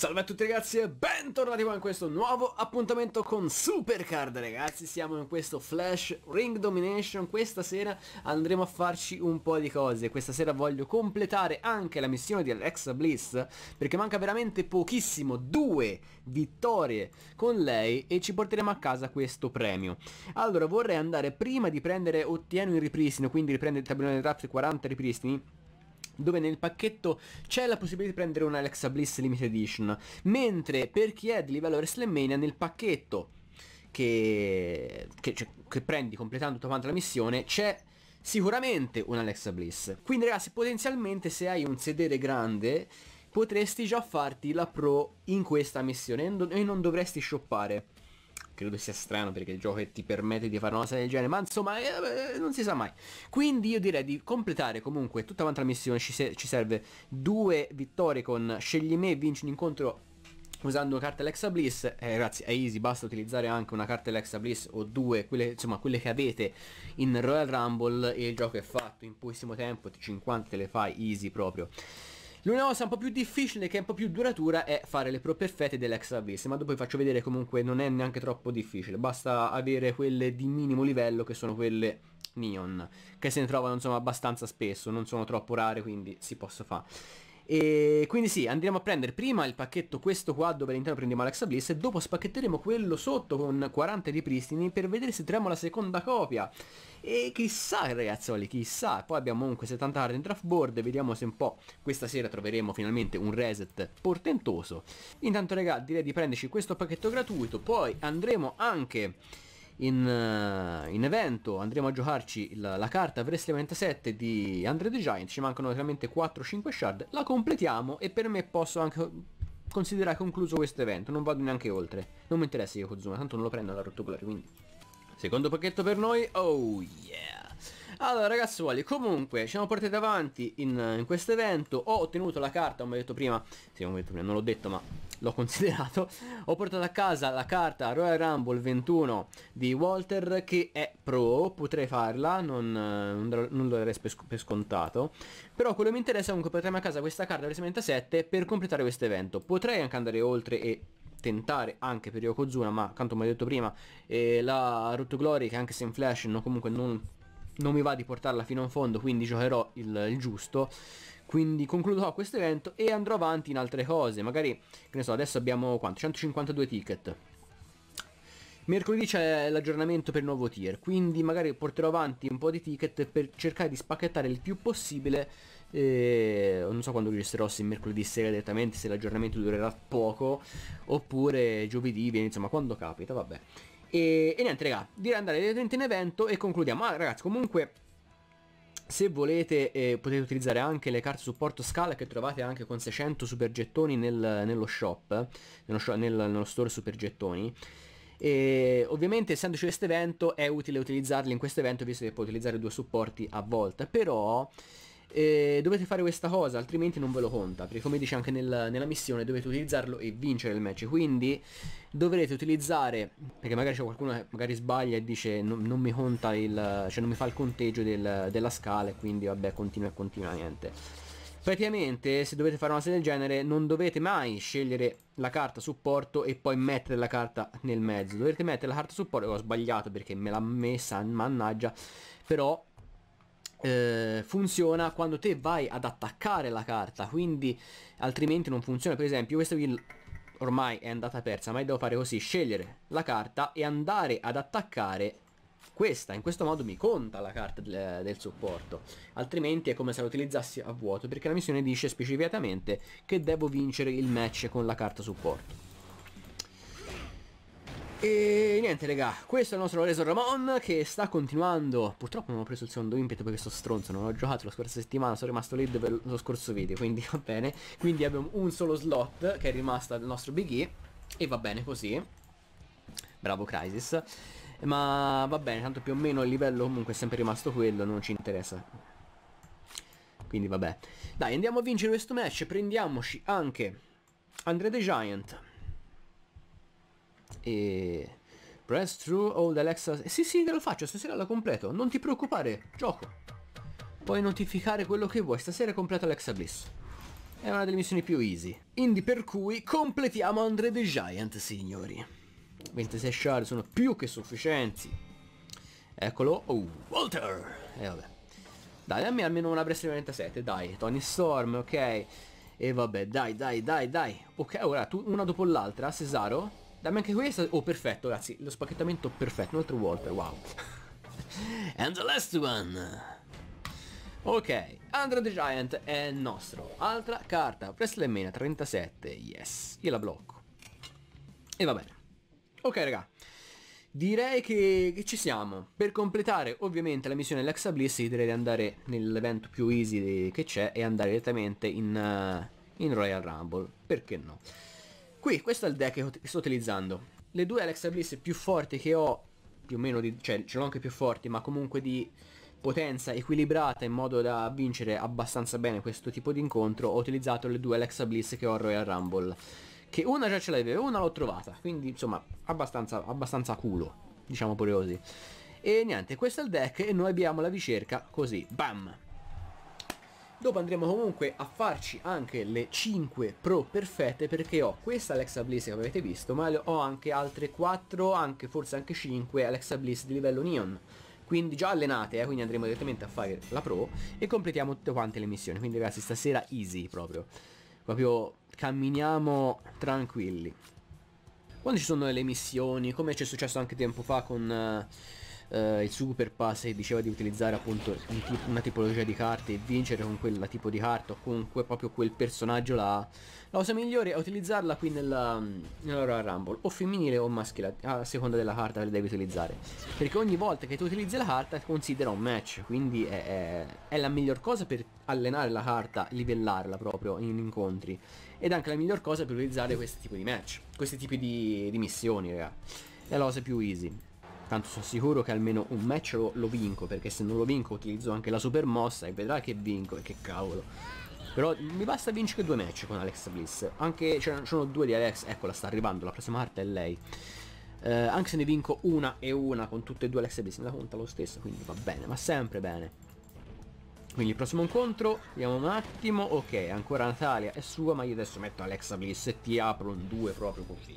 Salve a tutti ragazzi e bentornati qua in questo nuovo appuntamento con Supercard ragazzi Siamo in questo Flash Ring Domination Questa sera andremo a farci un po' di cose Questa sera voglio completare anche la missione di Alexa Bliss Perché manca veramente pochissimo Due vittorie con lei e ci porteremo a casa questo premio Allora vorrei andare prima di prendere Ottieno il ripristino Quindi riprendere il tabellone di Raptor 40 ripristini dove nel pacchetto c'è la possibilità di prendere un Alexa Bliss Limited Edition, mentre per chi è di livello WrestleMania nel pacchetto che, che, cioè, che prendi completando tutta la missione c'è sicuramente un Alexa Bliss. Quindi ragazzi potenzialmente se hai un sedere grande potresti già farti la pro in questa missione e non dovresti shoppare credo sia strano perché il gioco ti permette di fare una cosa del genere, ma insomma eh, eh, non si sa mai. Quindi io direi di completare comunque tutta quanta la missione, ci, se ci serve due vittorie con scegli me e vinci un incontro usando una carta Alexa Bliss, eh, ragazzi è easy, basta utilizzare anche una carta Alexa Bliss o due, quelle, insomma quelle che avete in Royal Rumble e il gioco è fatto in pochissimo tempo, 50 le fai easy proprio. L'unica cosa un po' più difficile che è un po' più duratura è fare le pro perfette dell'extra viste, ma dopo vi faccio vedere comunque non è neanche troppo difficile, basta avere quelle di minimo livello che sono quelle neon, che se ne trovano insomma abbastanza spesso, non sono troppo rare quindi si possa fare. E quindi sì, andremo a prendere prima il pacchetto questo qua dove all'interno prendiamo Alexa Bliss e dopo spacchetteremo quello sotto con 40 ripristini per vedere se troviamo la seconda copia. E chissà ragazzoli, chissà. Poi abbiamo comunque 70 card in draft board, vediamo se un po' questa sera troveremo finalmente un reset portentoso. Intanto raga direi di prenderci questo pacchetto gratuito, poi andremo anche in, eh, in evento andremo a giocarci la, la carta Wrestlemania 7 di Andre the Giant, ci mancano veramente 4-5 shard, la completiamo e per me posso anche considerare concluso questo evento, non vado neanche oltre, non mi interessa io Kozuma, tanto non lo prendo la rottocolare, quindi... Secondo pacchetto per noi, oh yeah! Allora ragazzuoli, comunque ci siamo portati avanti in, in questo evento Ho ottenuto la carta, come ho detto prima Sì, come ho detto prima, non l'ho detto ma l'ho considerato Ho portato a casa la carta Royal Rumble 21 di Walter che è pro Potrei farla, non, non, non lo darei per scontato Però quello che mi interessa è comunque portarmi a casa questa carta velocemente 7 per completare questo evento Potrei anche andare oltre e tentare anche per Yokozuna ma tanto come ho detto prima eh, la Root Glory che anche se in Flash no, comunque non non mi va di portarla fino in fondo quindi giocherò il, il giusto quindi concluderò questo evento e andrò avanti in altre cose magari che ne so adesso abbiamo quanto 152 ticket Mercoledì c'è l'aggiornamento per il nuovo tier, quindi magari porterò avanti un po' di ticket per cercare di spacchettare il più possibile. Eh, non so quando registrerò, se mercoledì sera direttamente, se l'aggiornamento durerà poco, oppure giovedì, insomma quando capita, vabbè. E, e niente raga, direi andare direttamente in evento e concludiamo. Ah ragazzi comunque se volete eh, potete utilizzare anche le carte supporto scala che trovate anche con 600 super gettoni nel, nello shop, nello, shop nel, nello store super gettoni. E ovviamente essendoci questo evento è utile utilizzarli in questo evento visto che puoi utilizzare due supporti a volta però e dovete fare questa cosa, altrimenti non ve lo conta, perché come dice anche nel, nella missione dovete utilizzarlo e vincere il match, quindi dovrete utilizzare, perché magari c'è qualcuno che magari sbaglia e dice non, non, mi conta il, cioè non mi fa il conteggio del, della scala e quindi vabbè continua e continua niente. Praticamente se dovete fare una serie del genere non dovete mai scegliere la carta supporto e poi mettere la carta nel mezzo. Dovete mettere la carta supporto, ho sbagliato perché me l'ha messa, mannaggia, però eh, funziona quando te vai ad attaccare la carta, quindi altrimenti non funziona. Per esempio questa qui ormai è andata persa, ma io devo fare così, scegliere la carta e andare ad attaccare questa, in questo modo mi conta la carta del, del, supporto, altrimenti è come se la utilizzassi a vuoto, perché la missione dice specificatamente che devo vincere il match con la carta supporto. E niente raga, questo è il nostro Razor Ramon che sta continuando Purtroppo non ho preso il secondo impeto perché sto stronzo, non ho giocato la scorsa settimana, sono rimasto lì per lo scorso video, quindi va bene Quindi abbiamo un solo slot che è rimasto del nostro Big E e va bene così Bravo Crisis Ma va bene, tanto più o meno il livello comunque è sempre rimasto quello, non ci interessa Quindi vabbè Dai andiamo a vincere questo match, prendiamoci anche Andre the Giant e... Press through all the Alexa... Eh, sì, sì, te lo faccio, stasera la completo. Non ti preoccupare, gioco. Puoi notificare quello che vuoi. Stasera completo Alexa Bliss. È una delle missioni più easy. Quindi per cui completiamo Andre the Giant, signori. 26 shard sono più che sufficienti. Eccolo. Oh, Walter! E eh, vabbè. Dai, dammi almeno una Brestia 97, dai. Tony Storm, ok. E vabbè, dai, dai, dai, dai. Ok, ora tu una dopo l'altra, Cesaro. Dammi anche questa. Oh, perfetto, ragazzi. Lo spacchettamento perfetto. Un altro Walter, wow. And the last one. Ok, Andra the Giant è nostro. Altra carta, WrestleMania 37. Yes, io la blocco. E va bene. Ok, raga. Direi che, che, ci siamo. Per completare ovviamente la missione Alexa Bliss direi di andare nell'evento più easy che c'è e andare direttamente in, uh, in Royal Rumble. Perché no? Qui, questo è il deck che sto utilizzando. Le due Alexa Bliss più forti che ho, più o meno di... cioè ce l'ho anche più forti, ma comunque di potenza equilibrata in modo da vincere abbastanza bene questo tipo di incontro, ho utilizzato le due Alexa Bliss che ho a Royal Rumble. Che una già ce l'avevo, una l'ho trovata, quindi insomma abbastanza, abbastanza culo, diciamo pure così. E niente, questo è il deck e noi abbiamo la ricerca così, bam! Dopo andremo comunque a farci anche le 5 pro perfette perché ho questa Alexa Bliss che avete visto ma ho anche altre 4, anche, forse anche 5 Alexa Bliss di livello Neon quindi già allenate, eh, quindi andremo direttamente a fare la pro e completiamo tutte quante le missioni, quindi ragazzi stasera easy proprio, proprio camminiamo tranquilli. Quando ci sono le missioni, come ci è successo anche tempo fa con... Uh, eh, il super pass che diceva di utilizzare appunto un tip una tipologia di carte e vincere con quella tipo di carta o comunque proprio quel personaggio la, la cosa migliore è utilizzarla qui nella, nella Royal Rumble o femminile o maschile a seconda della carta che devi utilizzare perché ogni volta che tu utilizzi la carta considera un match quindi è, è, è la miglior cosa per allenare la carta livellarla proprio in incontri ed anche la miglior cosa per utilizzare questi tipi di match questi tipi di, di missioni raga è la cosa più easy Tanto sono sicuro che almeno un match lo, lo vinco, perché se non lo vinco utilizzo anche la super mossa e vedrai che vinco e che cavolo. Però mi basta vincere due match con Alexa Bliss. Anche ce cioè, ne sono due di Alex, eccola sta arrivando, la prossima carta è lei. Eh, anche se ne vinco una e una con tutte e due Alexa Bliss, mi dà conta lo stesso, quindi va bene, ma sempre bene. Quindi il prossimo incontro, vediamo un attimo, ok, ancora Natalia è sua, ma io adesso metto Alexa Bliss e ti apro un due proprio così.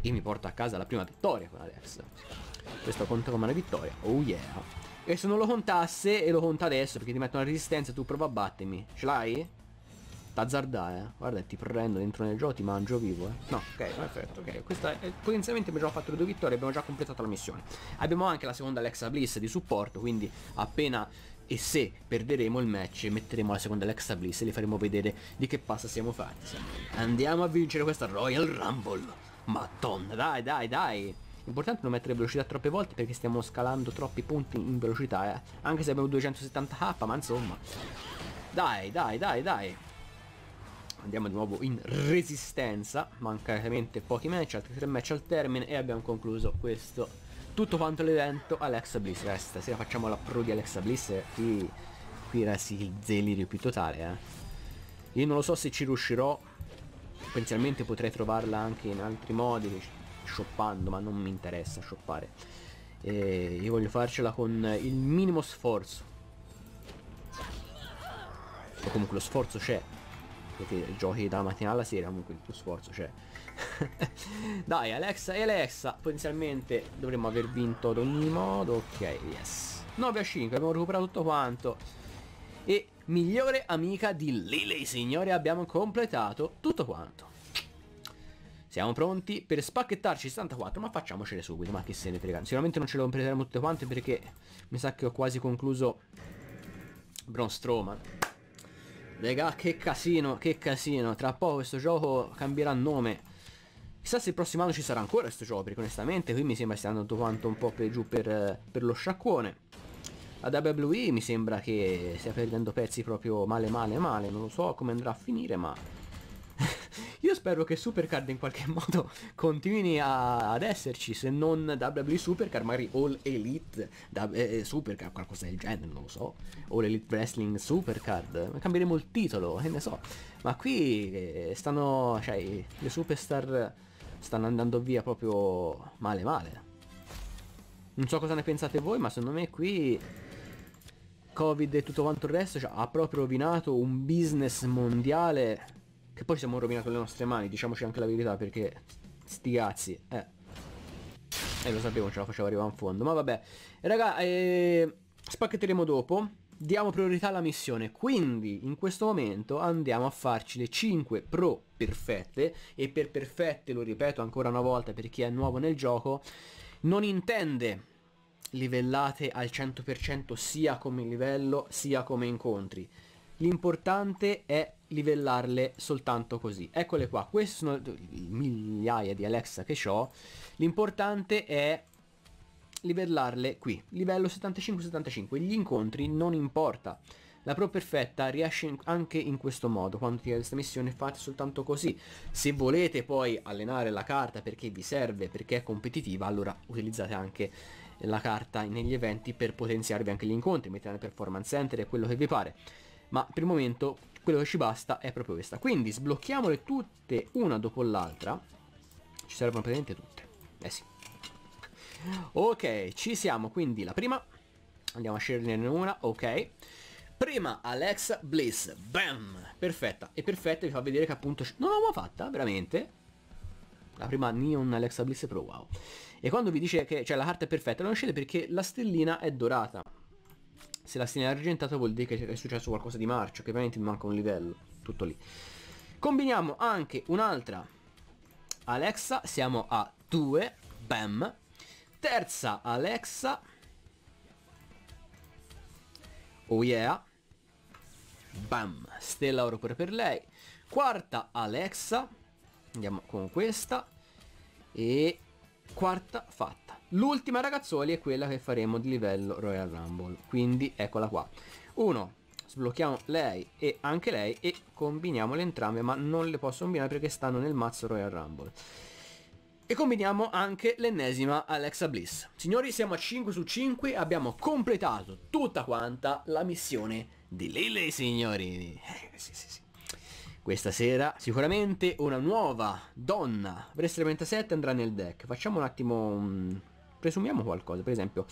E mi porto a casa la prima vittoria con Alexa. Questo conta come una Vittoria. Oh yeah. E se non lo contasse, e lo conta adesso, perché ti metto una resistenza, tu prova a battermi. Ce l'hai? T'azzardare, eh. Guarda, ti prendo dentro nel gioco, ti mangio vivo, eh. No, ok, perfetto, ok. Questa è, potenzialmente eh, abbiamo già fatto le due vittorie, abbiamo già completato la missione. Abbiamo anche la seconda Alexa Bliss di supporto, quindi appena e se perderemo il match metteremo la seconda Alexa Bliss e le faremo vedere di che passa siamo fatti. Andiamo a vincere questa Royal Rumble. Madonna, dai, dai, dai. Importante non mettere velocità troppe volte perché stiamo scalando troppi punti in velocità, eh. Anche se abbiamo 270k, ma insomma. Dai, dai, dai, dai. Andiamo di nuovo in resistenza. Mancamente pochi match, altri tre match al termine e abbiamo concluso questo. Tutto quanto l'evento Alexa Bliss. Eh, stasera facciamo la pro di Alexa Bliss. Qui, qui ragazzi, il delirio più totale, eh. Io non lo so se ci riuscirò, potenzialmente potrei trovarla anche in altri modi shoppando, ma non mi interessa shoppare. E io voglio farcela con il minimo sforzo. O comunque lo sforzo c'è. Perché giochi dalla mattina alla sera, comunque il tuo sforzo c'è. Dai, Alexa e Alexa. Potenzialmente dovremmo aver vinto ad ogni modo. Ok, yes. 9 a 5, abbiamo recuperato tutto quanto. E migliore amica di Lily, signore, abbiamo completato tutto quanto. Siamo pronti per spacchettarci 64 ma facciamocene subito ma che se ne frega Sicuramente non ce le completeremo tutte quante perché mi sa che ho quasi concluso Braun Strowman Raga che casino che casino Tra poco questo gioco cambierà nome Chissà se il prossimo anno ci sarà ancora questo gioco perché onestamente qui mi sembra stia andando quanto un po' per giù per, per lo sciacquone la WWE mi sembra che stia perdendo pezzi proprio male male male, non lo so come andrà a finire ma io spero che Supercard in qualche modo continui a, ad esserci, se non WWE Supercard, magari All Elite da, eh, eh, Supercard, qualcosa del genere, non lo so. All Elite Wrestling Supercard, cambieremo il titolo, che ne so. Ma qui eh, stanno, cioè, le superstar stanno andando via proprio male male. Non so cosa ne pensate voi, ma secondo me qui Covid e tutto quanto il resto cioè, ha proprio rovinato un business mondiale che poi siamo rovinato le nostre mani, diciamoci anche la verità perché sti cazzi, eh. E eh, lo sapevo, ce la facevo arrivare in fondo. Ma vabbè. Raga, eh, spacchetteremo dopo. Diamo priorità alla missione. Quindi in questo momento andiamo a farci le 5 pro perfette. E per perfette, lo ripeto ancora una volta per chi è nuovo nel gioco, non intende livellate al 100% sia come livello sia come incontri L'importante è livellarle soltanto così. Eccole qua, queste sono migliaia di Alexa che ho. L'importante è livellarle qui, livello 75-75. Gli incontri non importa. La Pro perfetta riesce anche in questo modo, quando tirate questa missione fate soltanto così. Se volete poi allenare la carta perché vi serve, perché è competitiva, allora utilizzate anche la carta negli eventi per potenziarvi anche gli incontri, mettete nel performance center e quello che vi pare ma per il momento quello che ci basta è proprio questa. Quindi sblocchiamole tutte una dopo l'altra. Ci servono praticamente tutte. Eh sì. Ok, ci siamo, quindi la prima. Andiamo a sceglierne una, ok. Prima Alexa Bliss, bam! Perfetta, e perfetta vi fa vedere che appunto non l'avevo fatta, veramente. La prima Neon Alexa Bliss Pro, wow. E quando vi dice che cioè, la carta è perfetta, non scende perché la stellina è dorata se la stella è argentata vuol dire che è successo qualcosa di marcio, che ovviamente mi manca un livello, tutto lì. Combiniamo anche un'altra Alexa, siamo a 2, bam. Terza Alexa. Oh yeah. Bam, stella oro pure per lei. Quarta Alexa. Andiamo con questa. E quarta fatta. L'ultima ragazzoli è quella che faremo di livello Royal Rumble, quindi eccola qua. 1. Sblocchiamo lei e anche lei e combiniamole entrambe, ma non le posso combinare perché stanno nel mazzo Royal Rumble. E combiniamo anche l'ennesima Alexa Bliss. Signori, siamo a 5 su 5, abbiamo completato tutta quanta la missione di Lily, signori. Eh, sì, sì, sì. Questa sera sicuramente una nuova donna. Wrestler 27 andrà nel deck. Facciamo un attimo... Un presumiamo qualcosa, per esempio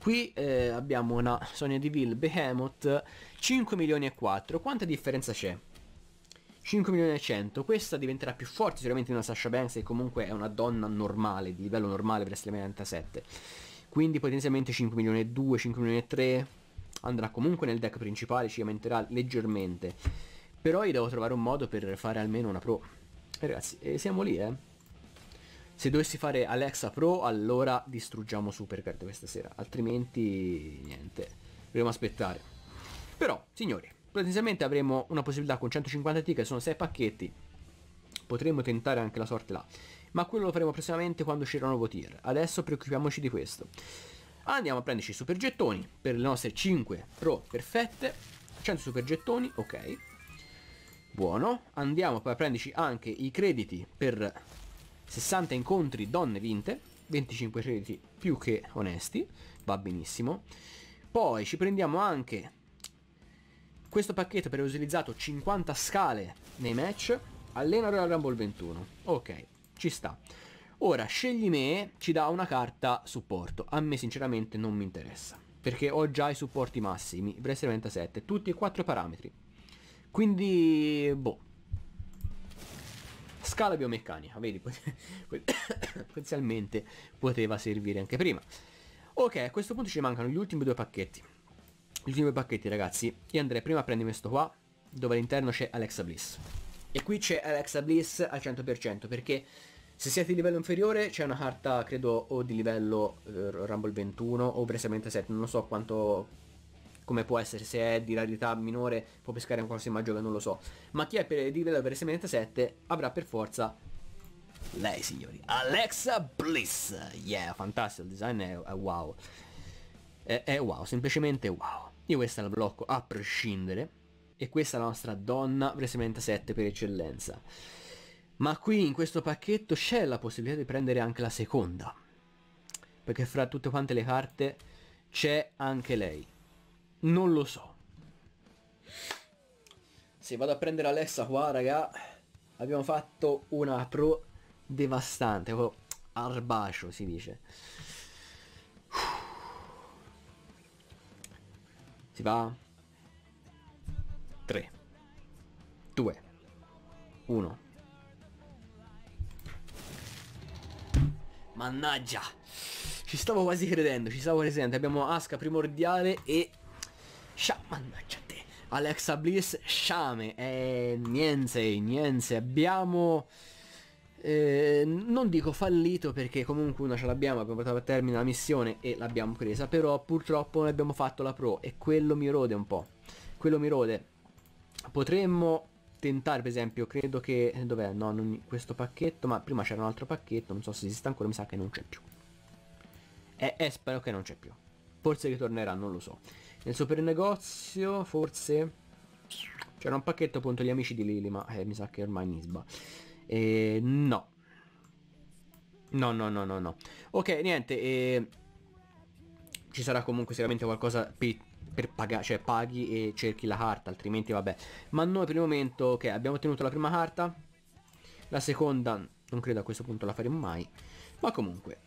qui eh, abbiamo una Sonia Deville Behemoth 5 milioni e 4, quanta differenza c'è? 5 milioni e 100, questa diventerà più forte sicuramente di una Sasha Banks che comunque è una donna normale, di livello normale per essere 97, quindi potenzialmente 5 milioni e 2, 5 milioni e 3 andrà comunque nel deck principale, ci aumenterà leggermente, però io devo trovare un modo per fare almeno una pro. E ragazzi, eh, siamo lì eh se dovessi fare Alexa Pro allora distruggiamo Supercard questa sera, altrimenti niente, dobbiamo aspettare. Però, signori, potenzialmente avremo una possibilità con 150 ticket, sono 6 pacchetti, potremmo tentare anche la sorte là, ma quello lo faremo prossimamente quando uscirà un nuovo tier, adesso preoccupiamoci di questo. Andiamo a prenderci super gettoni per le nostre 5 Pro perfette, 100 super gettoni, ok, buono, andiamo poi a prenderci anche i crediti per 60 incontri, donne vinte, 25 crediti più che onesti, va benissimo. Poi ci prendiamo anche questo pacchetto per aver utilizzato 50 scale nei match, allena Royal Rumble 21. Ok, ci sta. Ora, scegli me, ci dà una carta supporto. A me sinceramente non mi interessa, perché ho già i supporti massimi, Breast 37, tutti e quattro parametri. Quindi, boh, Scala biomeccanica, vedi, potenzialmente poteva servire anche prima. Ok, a questo punto ci mancano gli ultimi due pacchetti. Gli ultimi due pacchetti, ragazzi. Io andrei prima a prendermi questo qua, dove all'interno c'è Alexa Bliss. E qui c'è Alexa Bliss al 100%, perché se siete di livello inferiore c'è una carta, credo, o di livello eh, Rumble 21 o Presa 27, non so quanto come può essere se è di rarità minore può pescare ancora se maggiore non lo so ma chi è per, di livello per 77 avrà per forza lei signori Alexa Bliss yeah fantastico il design è, è wow è, è, wow semplicemente wow io questa la blocco a prescindere e questa è la nostra donna per 77 per eccellenza ma qui in questo pacchetto c'è la possibilità di prendere anche la seconda perché fra tutte quante le carte c'è anche lei non lo so. Se vado a prendere Alessa qua, raga, abbiamo fatto una pro devastante, arbacio si dice. Si va? 3, 2, 1. Mannaggia! Ci stavo quasi credendo, ci stavo quasi credendo. Abbiamo Asca primordiale e Sciame, mannaggia te. Alexa Bliss, sciame. Eh, niente, niente. Abbiamo... Eh, non dico fallito perché comunque una ce l'abbiamo, abbiamo portato a termine la missione e l'abbiamo presa, però purtroppo non abbiamo fatto la pro e quello mi rode un po'. Quello mi rode. Potremmo tentare per esempio, credo che... Eh, dov'è? No, non questo pacchetto, ma prima c'era un altro pacchetto, non so se esiste ancora, mi sa che non c'è più. Eh, eh, spero che non c'è più. Forse ritornerà, non lo so. Nel negozio, forse c'era un pacchetto appunto gli amici di Lili, ma eh, mi sa che ormai Nisba. Eh, no. No, no, no, no, no. Ok, niente, eh, ci sarà comunque sicuramente qualcosa per, per pagare, cioè paghi e cerchi la carta, altrimenti vabbè. Ma noi per il momento, ok, abbiamo ottenuto la prima carta, la seconda non credo a questo punto la faremo mai, ma comunque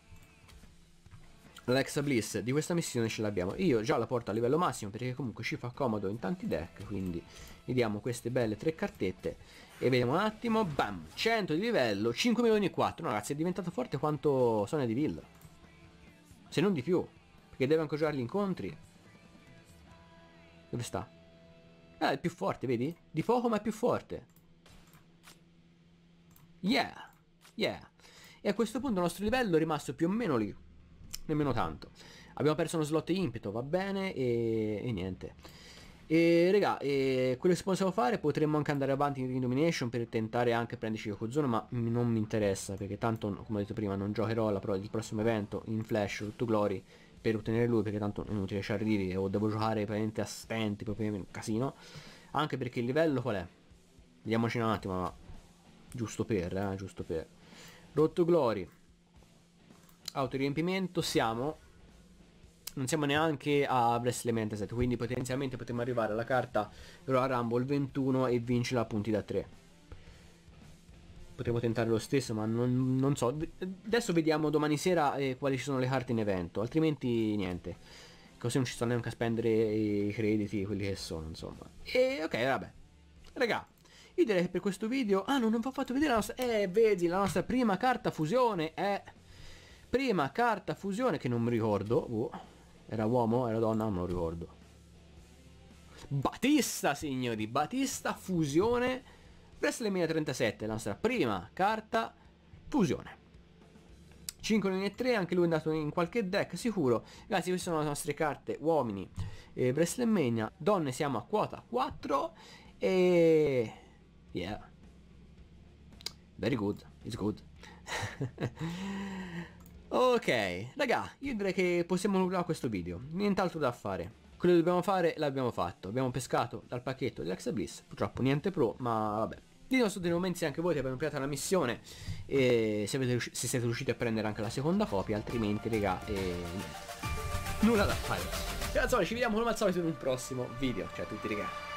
Alexa Bliss, di questa missione ce l'abbiamo. Io già la porto a livello massimo perché comunque ci fa comodo in tanti deck, quindi gli diamo queste belle tre cartette e vediamo un attimo, bam, 100 di livello, 5 milioni e 4. No, ragazzi, è diventato forte quanto Sonia di Villa. Se non di più, perché deve anche giocare gli incontri. Dove sta? Ah, è più forte, vedi? Di poco ma è più forte. Yeah, yeah. E a questo punto il nostro livello è rimasto più o meno lì nemmeno tanto. Abbiamo perso uno slot impeto, va bene e, e niente. E raga, e quello che possiamo fare potremmo anche andare avanti in Domination per tentare anche prenderci Yokozuna, ma non mi interessa perché tanto, come ho detto prima, non giocherò alla pro il prossimo evento in Flash, tutto glory, per ottenere lui perché tanto è inutile sciardire o devo giocare praticamente a stenti, proprio un casino. Anche perché il livello qual è? Vediamoci un attimo, ma giusto per, eh, giusto per. Rotto Glory, autoriempimento siamo non siamo neanche a WrestleMania 7 quindi potenzialmente potremmo arrivare alla carta Royal Rumble 21 e vincerla a punti da 3 potremmo tentare lo stesso ma non, non so adesso vediamo domani sera eh, quali ci sono le carte in evento altrimenti niente così non ci sto neanche a spendere i crediti quelli che sono insomma e ok vabbè raga io direi che per questo video ah non, non vi ho fatto vedere la nostra eh vedi la nostra prima carta fusione è eh. Prima carta fusione che non mi ricordo. Oh, era uomo? Era donna? Non lo ricordo. Batista, signori. Batista fusione. WrestleMania 37, la nostra prima carta fusione. 5 linee 3, anche lui è andato in qualche deck sicuro. Ragazzi, queste sono le nostre carte uomini e WrestleMania. Donne siamo a quota 4 e... Yeah. Very good, it's good. Ok, raga, io direi che possiamo nullare questo video, nient'altro da fare. Quello che dobbiamo fare l'abbiamo fatto, abbiamo pescato dal pacchetto dell'Axa Bliss, purtroppo niente pro, ma vabbè. Ditemi sotto nei momenti se anche voi ti abbiamo creato la missione e se, avete, se, siete riusciti a prendere anche la seconda copia, altrimenti raga, e... nulla da fare. Grazie, ci vediamo come al solito in un prossimo video. Ciao a tutti raga.